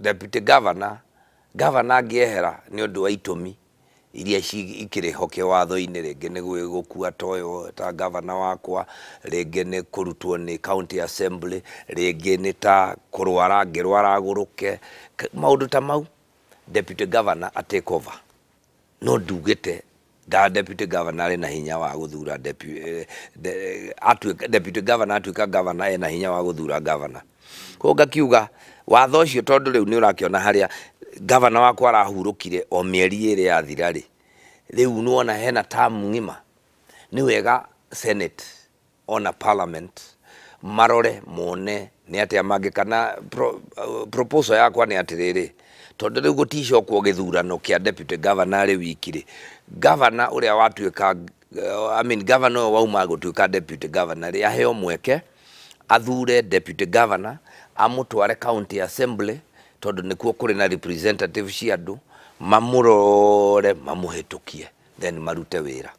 deputy governor governor agiehera ni ũndũ wa itũmi iria ikĩrĩ hoke watho ini ringi ni gukua toyo ta governor wakwa ringi ni kurutwo ni county assembly ringi ni ta kurwara ngirwara guruke maũndũ ta mau deputy governor a take over no ndugĩte da deputy governor ari na hinya wa guthura deputy eh, eh, deputy governor ka governor ari na hinya wa guthura governor ko ngakiuga watho ũcio tondũ rĩu nĩ ũrakĩona harĩa ngavana wakwa arahurũkire o mĩeri ĩrĩ yathira riu ni nĩwona hena tamu ng'ima ni wega senate ona parliament marore mone ni atĩa mangĩ kana pro, uh, proposal yakwa atiriri tondu riu gutisho kwa githurano kia deputy governor ri wiki governor ũrĩa watuĩka uh, I mean governor wa umago tuika deputy governor rĩ aheo mweke athure deputy governor amutware county assembly tondu nikuo kuri na representative cia andu mamurore mamuhitukie then marute wira